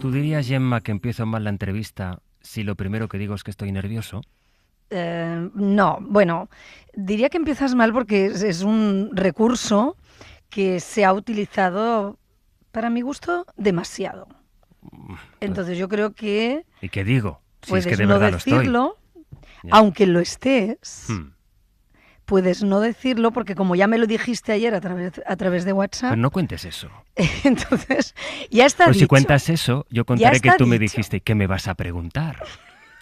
¿Tú dirías, Gemma, que empiezo mal la entrevista si lo primero que digo es que estoy nervioso? Eh, no, bueno, diría que empiezas mal porque es, un recurso que se ha utilizado, para mi gusto, demasiado. Mm, pues Entonces yo creo que... ¿Y qué digo? Si es que de verdad decirlo, lo estoy. Aunque lo estés, hmm. puedes no decirlo porque como ya me lo dijiste ayer a través, a través de WhatsApp... no cuentes eso. Entonces, ya está Pero pues si cuentas eso, yo contaré que tú me dijiste que me vas a preguntar.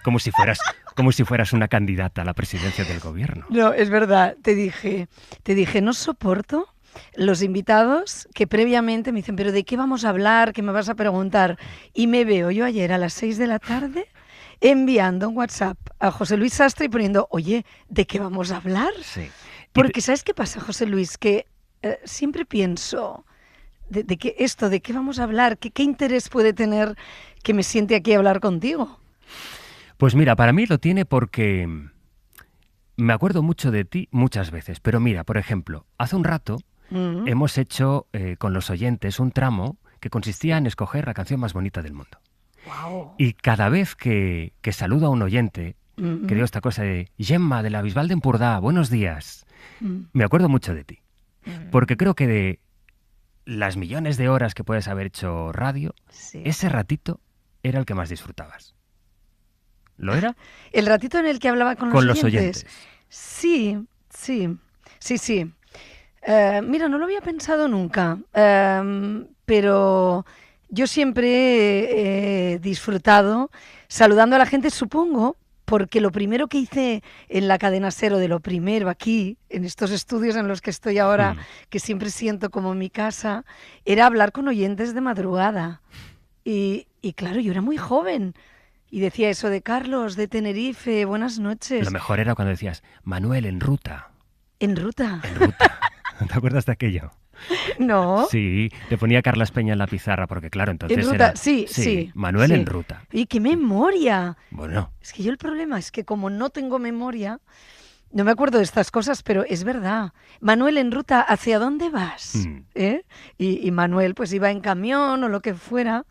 Como si fueras como si fueras una candidata a la presidencia del gobierno. No, es verdad, te dije, te dije, no soporto los invitados que previamente me dicen, pero ¿de qué vamos a hablar? ¿Qué me vas a preguntar? Y me veo yo ayer a las 6 de la tarde enviando un WhatsApp a José Luis Sastre y poniendo, oye, ¿de qué vamos a hablar? Porque ¿sabes qué pasa, José Luis? Que eh, siempre pienso, de, qué esto, de qué vamos a hablar, ¿Qué, interés puede tener que me siente aquí a hablar contigo. Pues mira, para mí lo tiene porque me acuerdo mucho de ti muchas veces, pero mira, por ejemplo, hace un rato mm. hemos hecho eh, con los oyentes un tramo que consistía en escoger la canción más bonita del mundo. Y cada vez que, saludo a un oyente, que digo esta cosa de Gemma de la Bisbal de Empordà, buenos días, mm. me acuerdo mucho de ti. Mm. Porque creo que de las millones de horas que puedes haber hecho radio, ese ratito era el que más disfrutabas. ¿Lo era? El ratito en el que hablaba con, los, oyentes. Sí, sí, sí, sí. Eh, mira, no lo había pensado nunca, em, pero yo siempre he disfrutado saludando a la gente, supongo, porque lo primero que hice en la cadena cero, de lo primero aquí, en estos estudios en los que estoy ahora, hmm. que siempre siento como mi casa, era hablar con oyentes de madrugada. Y, y claro, yo era muy joven. Y decía eso de Carlos, de Tenerife, buenas noches. Lo mejor era cuando decías, Manuel, en ruta. En ruta. En ruta. ¿Te acuerdas de aquello? No. Sí, te ponía Carlas Peña en la pizarra, porque claro, entonces Sí, sí, Manuel en ruta. ¡Y qué memoria! Bueno. Es que yo el problema es que como no tengo memoria, no me acuerdo de estas cosas, pero es verdad. Manuel en ruta, ¿hacia dónde vas? Mm. ¿Eh? Y, y Manuel pues iba en camión o lo que fuera,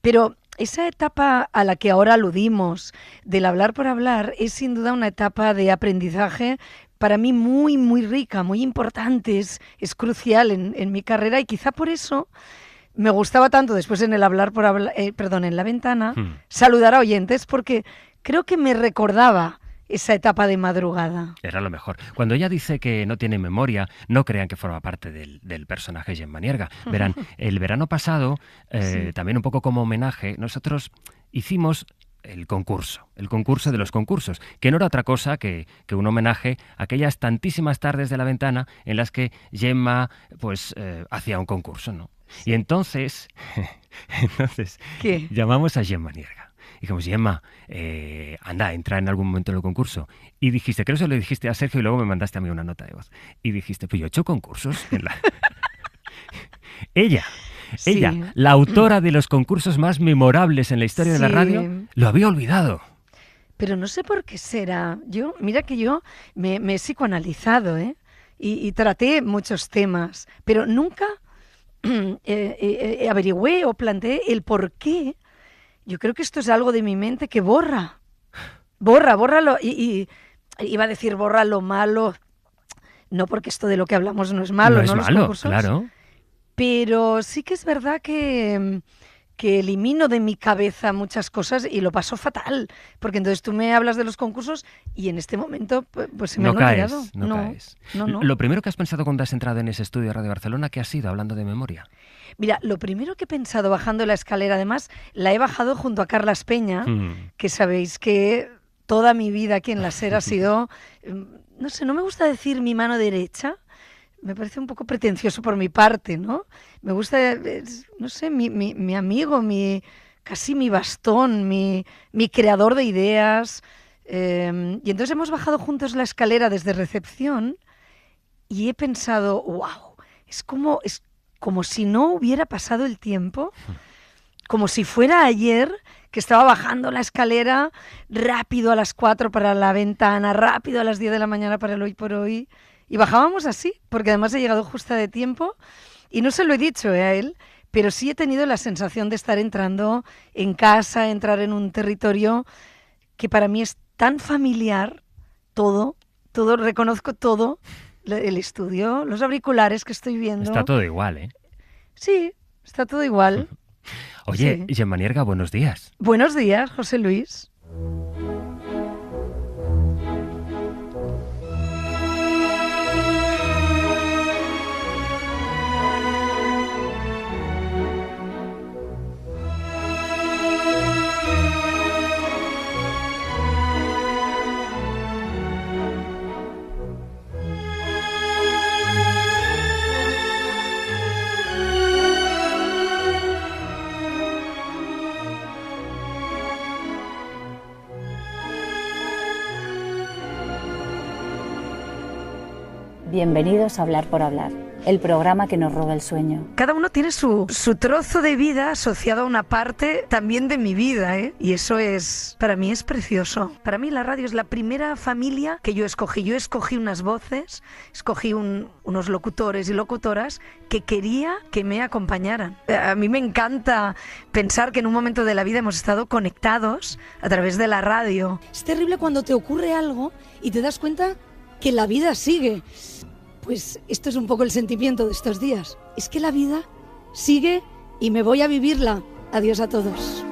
pero esa etapa a la que ahora aludimos del hablar por hablar es sin duda una etapa de aprendizaje para mí muy, muy rica, muy importante, es, crucial en, mi carrera y quizá por eso me gustaba tanto después en el hablar por eh, perdón, en la ventana, hmm. saludar a oyentes porque creo que me recordaba esa etapa de madrugada. Era lo mejor. Cuando ella dice que no tiene memoria, no crean que forma parte del, personaje Jen Manierga. Verán, el verano pasado, eh, también un poco como homenaje, nosotros hicimos el concurso, el concurso de los concursos, que no era otra cosa que, un homenaje a aquellas tantísimas tardes de la ventana en las que Gemma pues eh, hacía un concurso, ¿no? Y entonces, entonces llamamos a Gemma Nierga. Y dijimos, Gemma, eh, anda, entra en algún momento en el concurso. Y dijiste, creo que eso lo dijiste a Sergio y luego me mandaste a mí una nota de voz. Y dijiste, pues yo he hecho concursos Ella ella, la autora de los concursos más memorables en la historia de la radio, lo había olvidado. Pero no sé por qué será. Yo, mira que yo me, he psicoanalizado, ¿eh? Y, traté muchos temas, pero nunca eh, eh, eh, averigüé o planteé el por qué. Yo creo que esto es algo de mi mente que borra. Borra, bórralo. Y, y iba a decir borra lo malo. No, porque esto de lo que hablamos no es malo, ¿no? Es claro. Pero sí que es verdad mm, que elimino de mi cabeza muchas cosas y lo paso fatal, porque entonces tú me hablas de los concursos y en este momento pues se me ha olvidado. No, no, Lo primero que has pensado cuando has entrado en ese estudio de Radio Barcelona, ¿qué ha sido hablando de memoria? Mira, lo primero que he pensado bajando la escalera, además, la he bajado junto a Carlas Peña, mm. que sabéis que toda mi vida aquí en la SER ha sido, mm, no sé, no me gusta decir mi mano derecha, me parece un poco pretencioso por mi parte, ¿no? Me gusta, no sé, mi, amigo, mi casi mi bastón, mi, creador de ideas. Em, y entonces hemos bajado juntos la escalera desde recepción y he pensado, wow, es como, es como si no hubiera pasado el tiempo, como si fuera ayer que estaba bajando la escalera rápido a las 4 para la ventana, rápido a las 10 de la mañana para el hoy por hoy. Y bajábamos así, porque además he llegado justa de tiempo y no se lo he dicho eh, a él, pero sí he tenido la sensación de estar entrando en casa, entrar en un territorio que para mí es tan familiar, todo, todo, reconozco todo, el estudio, los auriculares que estoy viendo. Está todo igual, ¿eh? Sí, está todo igual. Oye, sí. Manierga, buenos días. Buenos días, José Luis. Bienvenidos a Hablar por Hablar, el programa que nos roba el sueño. Cada uno tiene su, su trozo de vida asociado a una parte también de mi vida, ¿eh? Y eso es, para mí es precioso. Para mí la radio es la primera familia que yo escogí. Yo escogí unas voces, escogí unos locutores y locutoras que quería que me acompañaran. Eh, a mí me encanta pensar que en un momento de la vida hemos estado conectados a través de la radio. Es terrible cuando te ocurre algo y te das cuenta que la vida sigue. Pues esto es un poco el sentimiento de estos días. Es que la vida sigue y me voy a vivirla. Adiós a todos.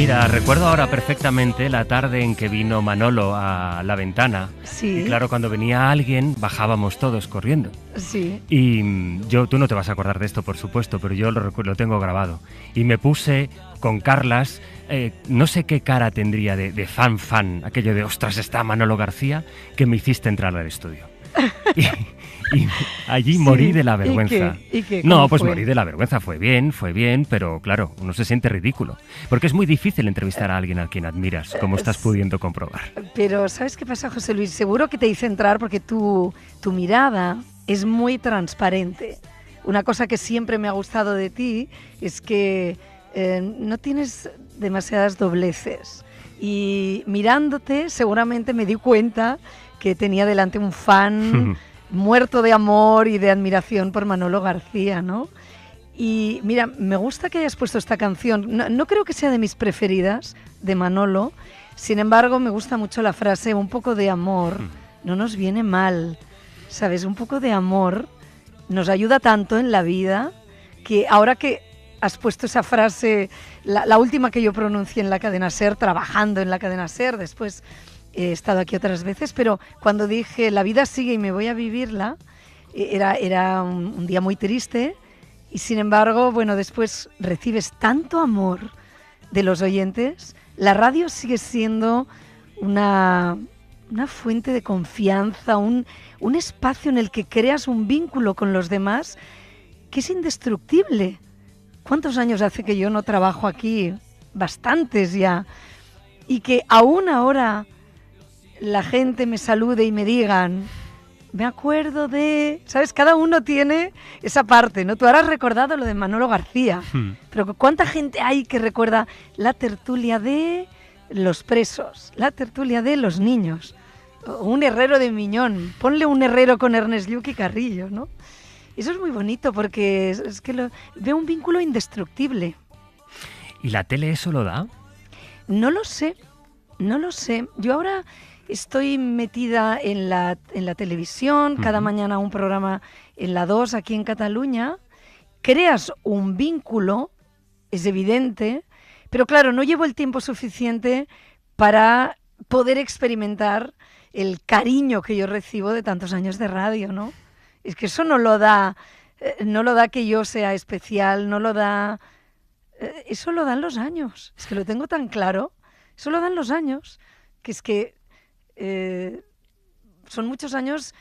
Mira, recuerdo ahora perfectamente la tarde en que vino Manolo a la ventana. Sí. claro, cuando venía alguien, bajábamos todos corriendo. Sí. Y mm, yo, tú no te vas a acordar de esto, por supuesto, pero yo lo, tengo grabado. Y me puse con Carlas, eh, no sé qué cara tendría de, fan fan, aquello de, ostras, está Manolo García, que me hiciste entrar al estudio. y allí morí de la vergüenza. No, pues morí de la vergüenza. Fue bien, fue bien, pero claro, uno se siente ridículo. Porque es muy difícil entrevistar a alguien a quien admiras, como estás pudiendo comprobar. Pero, ¿sabes qué pasa, José Luis? Seguro que te hice entrar porque tu, tu mirada es muy transparente. Una cosa que siempre me ha gustado de ti es que eh, no tienes demasiadas dobleces. Y mirándote, seguramente me di cuenta que tenía delante un fan. muerto de amor y de admiración por Manolo García, ¿no? Y mira, me gusta que hayas puesto esta canción. No, creo que sea de mis preferidas, de Manolo. Sin embargo, me gusta mucho la frase, un poco de amor hmm. no nos viene mal. ¿Sabes? Un poco de amor nos ayuda tanto en la vida que ahora que has puesto esa frase, la última que yo pronuncié en la cadena SER, trabajando en la cadena SER, después he estado aquí otras veces, pero cuando dije la vida sigue y me voy a vivirla, e-, era, era un, día muy triste y sin embargo, bueno, después recibes tanto amor de los oyentes, la radio sigue siendo una, una fuente de confianza, un, un espacio en el que creas un vínculo con los demás que es indestructible. ¿Cuántos años hace que yo no trabajo aquí? Bastantes ya. Y que aún ahora la gente me salude y me digan, me acuerdo de... ¿Sabes? Cada uno tiene esa parte, ¿no? Tú habrás recordado lo de Manolo García, hmm. pero ¿cuánta gente hay que recuerda la tertulia de los presos, la tertulia de los niños? un herrero de Miñón, ponle un herrero con Ernest Luke y Carrillo, ¿no? Eso es muy bonito porque es, que lo, veo un vínculo indestructible. ¿Y la tele eso lo da? No lo sé, no lo sé. Yo ahora Estoy metida en la, en la televisión, cada mañana un programa en la 2 aquí en Cataluña. Creas un vínculo, es evidente, pero claro, no llevo el tiempo suficiente para poder experimentar el cariño que yo recibo de tantos años de radio, ¿no? Es que eso no lo da, eh, no lo da que yo sea especial, no lo da... Eh, eso lo dan los años, es que lo tengo tan claro, eso lo dan los años, que es que eh, son muchos años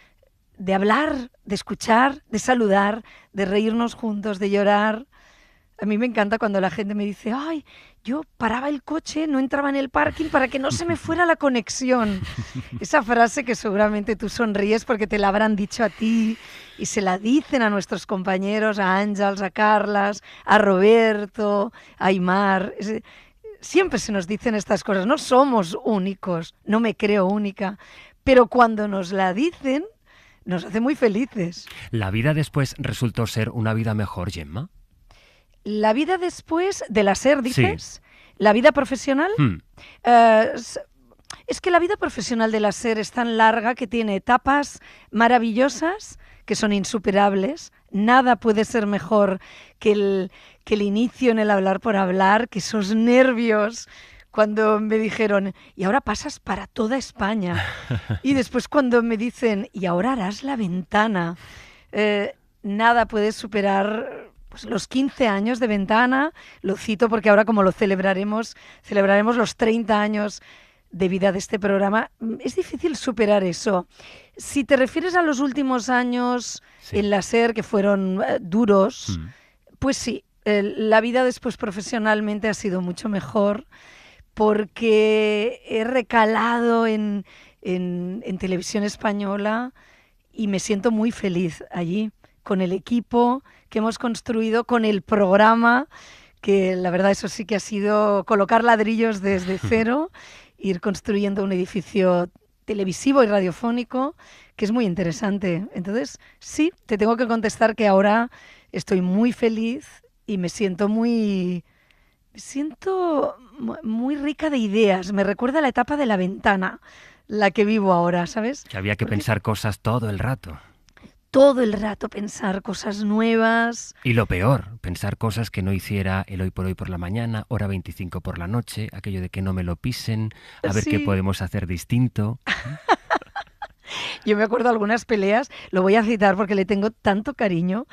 de hablar, de escuchar, de saludar, de reírnos juntos, de llorar. A mí me encanta cuando la gente me dice, ay, yo paraba el coche, no entraba en el parking para que no se me fuera la conexión. Esa frase que seguramente tú sonríes porque te la habrán dicho a ti y se la dicen a nuestros compañeros, a Ángels, a Carlas, a Roberto, a Aymar siempre se nos dicen estas cosas, no somos únicos, no me creo única, pero cuando nos la dicen, nos hace muy felices. ¿La vida después resultó ser una vida mejor, Gemma? La vida después de la ser, dices, la vida profesional. Hmm. Eh, es que la vida profesional de la SER es tan larga que tiene etapas maravillosas que son insuperables. Nada puede ser mejor que el, que el inicio en el hablar por hablar, que esos nervios cuando me dijeron, y ahora pasas para toda España. Y después cuando me dicen, y ahora harás la ventana. Eh, nada puede superar pues, los 15 años de ventana. Lo cito porque ahora como lo celebraremos, celebraremos los 30 años de vida de este programa. Mm, es difícil superar eso. Si te refieres a los últimos años en la SER, que fueron eh, duros, mm. pues sí, la vida después profesionalmente ha sido mucho mejor porque he recalado en, en televisión española y me siento muy feliz allí, con el equipo que hemos construido, con el programa, que la verdad eso sí que ha sido colocar ladrillos desde cero, ir construyendo un edificio televisivo y radiofónico, que es muy interesante. Entonces, sí, te tengo que contestar que ahora estoy muy feliz y me siento muy... siento muy rica de ideas. Me recuerda la etapa de la ventana, la que vivo ahora, ¿sabes? Que había que pensar cosas todo el rato todo el rato pensar cosas nuevas. Y lo peor, pensar cosas que no hiciera el hoy por hoy por la mañana, hora 25 por la noche, aquello de que no me lo pisen, a ver qué podemos hacer distinto. Yo me acuerdo algunas peleas, lo voy a citar porque le tengo tanto cariño,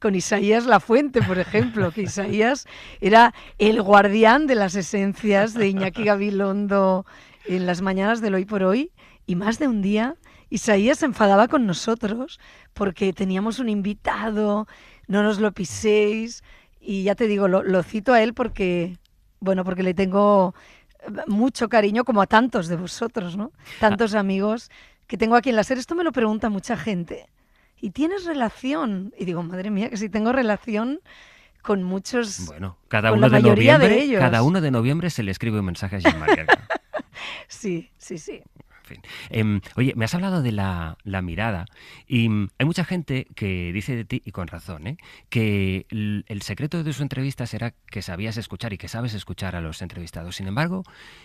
con Isaías La Fuente, por ejemplo, que Isaías era el guardián de las esencias de Iñaki Gabilondo en las mañanas del hoy por hoy, y más de un día Isaías se enfadaba con nosotros porque teníamos un invitado, no nos lo piséis. Y ya te digo, lo, cito a él porque, bueno, porque le tengo eh, mucho cariño como a tantos de vosotros, ¿no? Tantos ah. amigos que tengo aquí en la serie. Esto me lo pregunta mucha gente. ¿Y tienes relación? Y digo, madre mía, que si tengo relación con muchos. Bueno, cada uno de noviembre. Cada uno de noviembre se le escribe un mensaje a Jean sí, sí, sí fin. Em, oye, me has hablado de la, mirada y mm, hay mucha gente que dice de ti, y con razón, ¿eh? que el, secreto de tus entrevistas será que sabías escuchar y que sabes escuchar a los entrevistados. Sin embargo,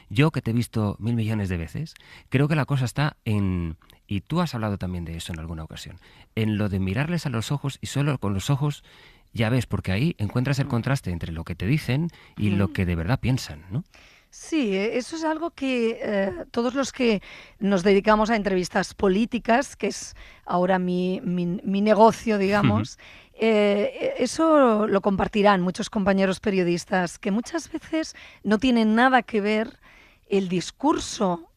yo que te he visto mil millones de veces, creo que la cosa está en, y tú has hablado también de eso en alguna ocasión, en lo de mirarles a los ojos y solo con los ojos ya ves, porque ahí encuentras el mm. contraste entre lo que te dicen y lo que de verdad piensan, ¿no? Sí, eh, eso es algo que eh, todos los que nos dedicamos a entrevistas políticas, que es ahora mi, negocio, digamos, eh, eso lo compartirán muchos compañeros periodistas, que muchas veces no tienen nada que ver el discurso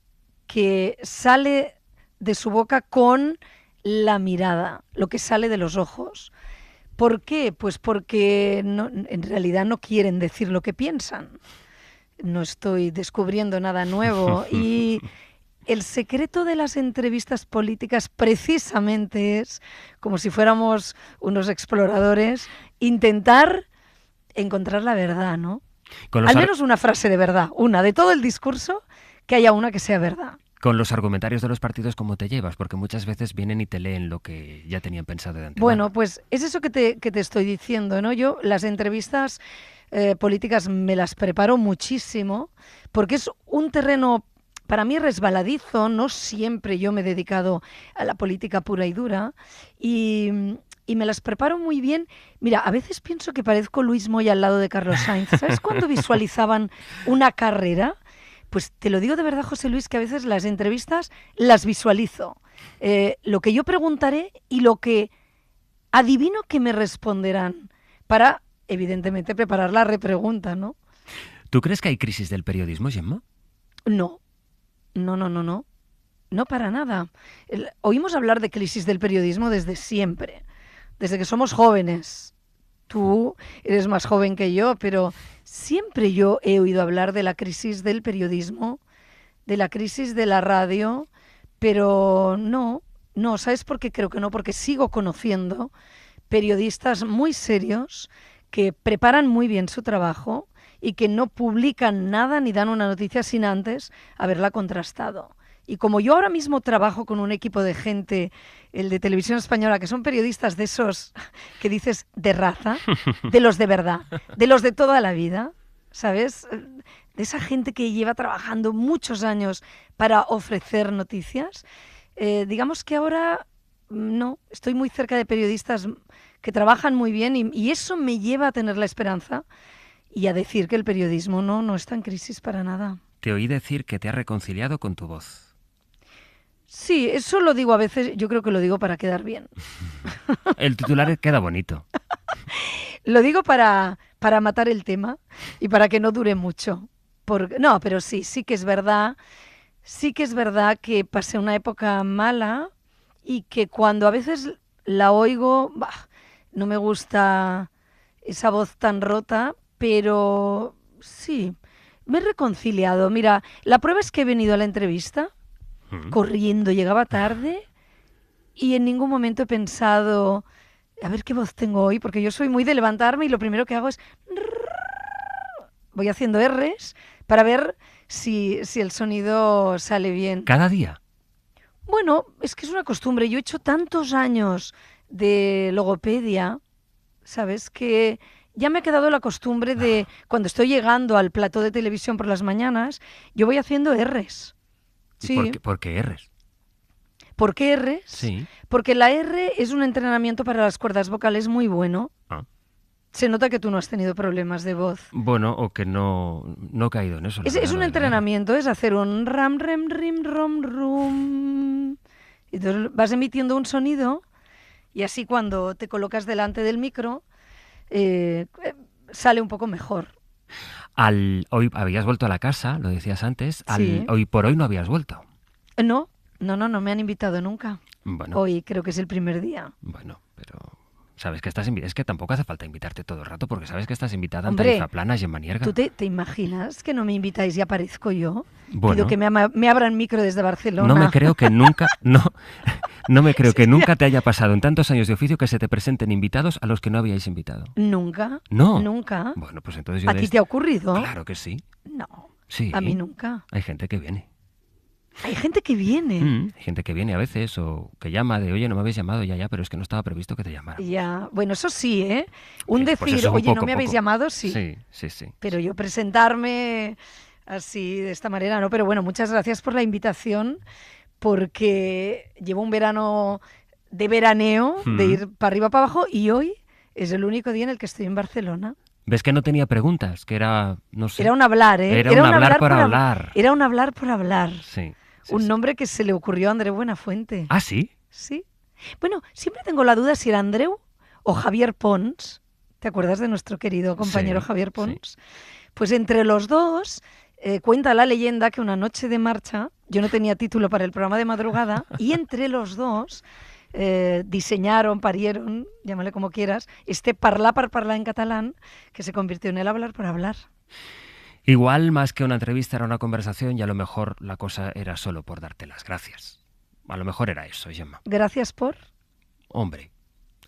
que sale de su boca con la mirada, lo que sale de los ojos. ¿Por qué? Pues porque en realidad no quieren decir lo que piensan no estoy descubriendo nada nuevo. Y el secreto de las entrevistas políticas precisamente es, como si fuéramos unos exploradores, intentar encontrar la verdad, ¿no? Al menos una frase de verdad, una de todo el discurso, que haya una que sea verdad con los argumentarios de los partidos cómo te llevas, porque muchas veces vienen y te leen lo que ya tenían pensado de antemano. Bueno, pues es eso que te, estoy diciendo, ¿no? Yo las entrevistas eh, políticas me las preparo muchísimo, porque es un terreno para mí resbaladizo, no siempre yo me he dedicado a la política pura y dura, y, me las preparo muy bien. Mira, a veces pienso que parezco Luis Moya al lado de Carlos Sainz. ¿Sabes cuando visualizaban una carrera? Pues te lo digo de verdad, José Luis, que a veces las entrevistas las visualizo. Eh, lo que yo preguntaré y lo que adivino que me responderán para, evidentemente, preparar la repregunta, ¿no? ¿Tú crees que hay crisis del periodismo, Gemma? No, no, no, no, no. No para nada. oímos hablar de crisis del periodismo desde siempre, desde que somos jóvenes tú eres más joven que yo, pero siempre yo he oído hablar de la crisis del periodismo, de la crisis de la radio, pero no, no, ¿sabes por qué creo que no? Porque sigo conociendo periodistas muy serios que preparan muy bien su trabajo y que no publican nada ni dan una noticia sin antes haberla contrastado. Y como yo ahora mismo trabajo con un equipo de gente, el de televisión española, que son periodistas de esos que dices de raza, de los de verdad, de los de toda la vida, ¿sabes? De esa gente que lleva trabajando muchos años para ofrecer noticias. Eh, digamos que ahora mm, no, estoy muy cerca de periodistas que trabajan muy bien y, eso me lleva a tener la esperanza y a decir que el periodismo no, no está en crisis para nada. Te oí decir que te ha reconciliado con tu voz. Sí, eso lo digo a veces, yo creo que lo digo para quedar bien. El titular queda bonito. lo digo para, matar el tema y para que no dure mucho. no, pero sí, sí que es verdad, sí que es verdad que pasé una época mala y que cuando a veces la oigo, no me gusta esa voz tan rota, pero sí, me he reconciliado. Mira, la prueba es que he venido a la entrevista corriendo, llegaba tarde y en ningún momento he pensado, a ver qué voz tengo hoy, porque yo soy muy de levantarme y lo primero que hago es... Voy haciendo Rs para ver si, si el sonido sale bien. ¿Cada día? Bueno, es que es una costumbre. Yo he hecho tantos años de logopedia, ¿sabes? Que ya me ha quedado la costumbre de, ah. cuando estoy llegando al plató de televisión por las mañanas, yo voy haciendo Rs. Sí. por, qué, ¿Por qué R? Sí. Porque la R es un entrenamiento para las cuerdas vocales muy bueno. Ah. Se nota que tú no has tenido problemas de voz. Bueno, o que no, no he caído en eso. Es, un entrenamiento, es hacer un ram, rem, rim, rom, rum. Entonces vas emitiendo un sonido y así cuando te colocas delante del micro eh, eh, sale un poco mejor hoy habías vuelto a la casa, lo decías antes, al hoy por hoy no habías vuelto. No, no, no, no me han invitado nunca. Hoy creo que es el primer día. Bueno, pero sabes que estás invitada. es que tampoco hace falta invitarte todo el rato porque sabes que estás invitada a en Planas y en Manierga. ¿Tú te, imaginas que no me invitáis y aparezco yo? Bueno, Pido que me, abran micro desde Barcelona. No me creo que nunca, no, no me creo que nunca te haya pasado en tantos años de oficio que se te presenten invitados a los que no habíais invitado. ¿Nunca? No. ¿Nunca? Bueno, pues entonces yo... ¿A ti este te ha ocurrido? Claro que sí. No. Sí. A mí nunca. Hay gente que viene. Hay gente que viene. Mm, hay gente que viene a veces o que llama de, oye, no me habéis llamado ya, ya, pero es que no estaba previsto que te llamara. Ya, bueno, eso sí, ¿eh? Un eh, pues decir, oye, no me habéis llamado, sí. Sí, sí, sí. Pero yo presentarme así, de esta manera, ¿no? Pero bueno, muchas gracias por la invitación porque llevo un verano de veraneo, de ir para arriba, para abajo, y hoy es el único día en el que estoy en Barcelona. ¿Ves que no tenía preguntas? Que era, no sé. Era un hablar, ¿eh? Era, un, hablar, por hablar. Era un hablar por hablar. Sí. un nombre que se le ocurrió a André Buenafuente. ¿Ah, sí? Sí. Bueno, siempre tengo la duda si era Andreu o Javier Pons. ¿Te acuerdas de nuestro querido compañero Javier Pons? Pues entre los dos eh, cuenta la leyenda que una noche de marcha, yo no tenía título para el programa de madrugada, y entre los dos eh, diseñaron, parieron, llámale como quieras, este parla par parla en catalán que se convirtió en el hablar por hablar. Igual, más que una entrevista, era una conversación y a lo mejor la cosa era solo por darte las gracias. A lo mejor era eso, Gemma. ¿Gracias por? Hombre.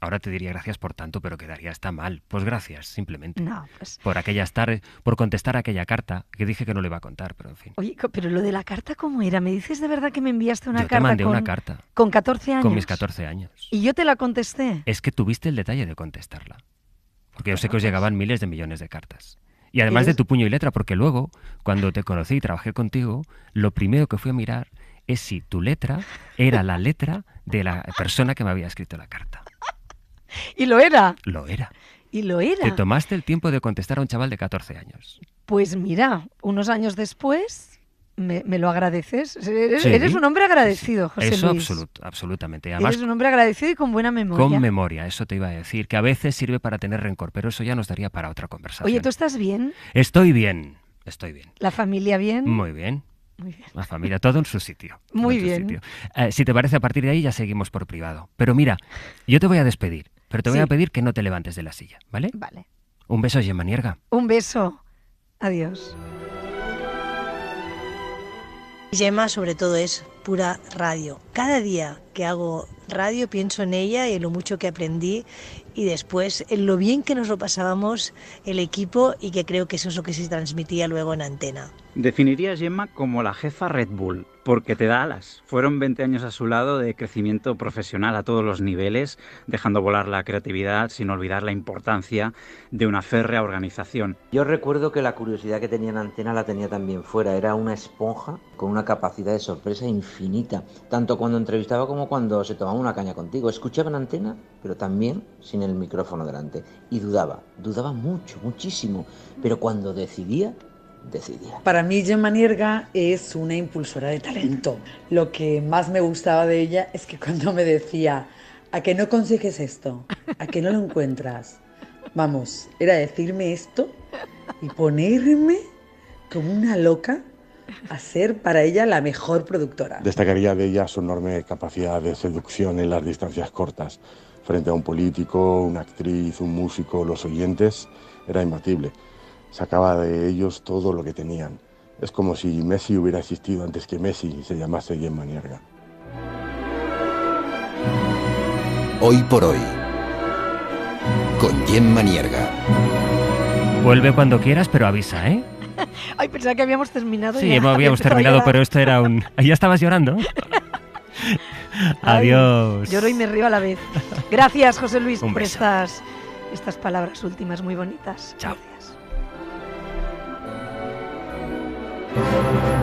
Ahora te diría gracias por tanto, pero quedaría hasta mal. Pues gracias, simplemente. No, pues... Por aquellas tardes, por contestar aquella carta, que dije que no le iba a contar, pero en fin. Oye, pero lo de la carta, ¿cómo era? ¿Me dices de verdad que me enviaste una carta? mandé con, una carta. Con 14 años. Con mis 14 años. Y yo te la contesté. Es que tuviste el detalle de contestarla. Porque yo pues sé que os pues. llegaban miles de millones de cartas. Y además de tu puño y letra, porque luego, cuando te conocí y trabajé contigo, lo primero que fui a mirar es si tu letra era la letra de la persona que me había escrito la carta. y lo era. Lo era. Y lo era. Te tomaste el tiempo de contestar a un chaval de 14 años. Pues mira, unos años después me, lo agradeces. Eres, un hombre agradecido, José Eso Luis. absolutamente. eres un hombre agradecido y con buena memoria. Con memoria, eso te iba a decir, que a veces sirve para tener rencor, pero eso ya nos daría para otra conversación. Oye, ¿tú estás bien? Estoy bien, estoy bien. ¿La familia bien? Muy bien. La familia, todo en su sitio. Muy bien. Eh, si te parece, a partir de ahí ya seguimos por privado. Pero mira, yo te voy a despedir. Pero te voy a pedir que no te levantes de la silla, ¿vale? Vale. Un beso, Gemma Nierga. Un beso. Adiós. Gemma, sobre todo, es pura radio. Cada día que hago radio, pienso en ella y en lo mucho que aprendí y después en lo bien que nos lo pasábamos el equipo y que creo que eso es lo que se transmitía luego en antena. Definiría a Gemma como la jefa Red Bull, porque te da alas. Fueron 20 años a su lado de crecimiento profesional a todos los niveles, dejando volar la creatividad sin olvidar la importancia de una férrea organización. Yo recuerdo que la curiosidad que tenía en antena la tenía también fuera, era una esponja con una capacidad de sorpresa infinita, tanto cuando entrevistaba como cuando se tomaba una caña contigo. Escuchaba en antena, pero también sin el micrófono delante. Y dudaba, dudaba mucho, muchísimo. Pero cuando decidía, decidía. Para mí, Gemma Nierga es una impulsora de talento. Lo que más me gustaba de ella es que cuando me decía, ¿a que no consigues esto? ¿A que no lo encuentras? Vamos, era decirme esto y ponerme como una loca a ser para ella la mejor productora. Destacaría de ella su enorme capacidad de seducción en las distancias cortas. Frente a un político, una actriz, un músico, los oyentes, era imbatible. Sacaba de ellos todo lo que tenían. Es como si Messi hubiera existido antes que Messi y se llamase Gemma Manierga. Hoy por hoy, con Jim Manierga. Vuelve cuando quieras, pero avisa, ¿eh? Ay, pensaba que habíamos terminado. Sí, habíamos terminado, pero esto era un... ¿Ya estabas llorando? Adiós. lloro y me río a la vez. Gracias, José Luis, por estas, estas palabras últimas muy bonitas. Chao. Gracias.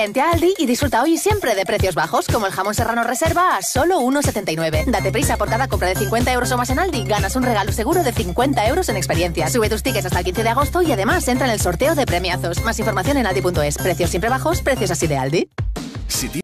Vente a Aldi y disfruta hoy siempre de precios bajos, como el jamón serrano reserva a solo 1,79. Date prisa por cada compra de 50 euros o más en Aldi, ganas un regalo seguro de 50 euros en experiencia. Sube tus tickets hasta el 15 de agosto y además entra en el sorteo de premiazos. Más información en aldi.es. Precios siempre bajos, precios así de Aldi.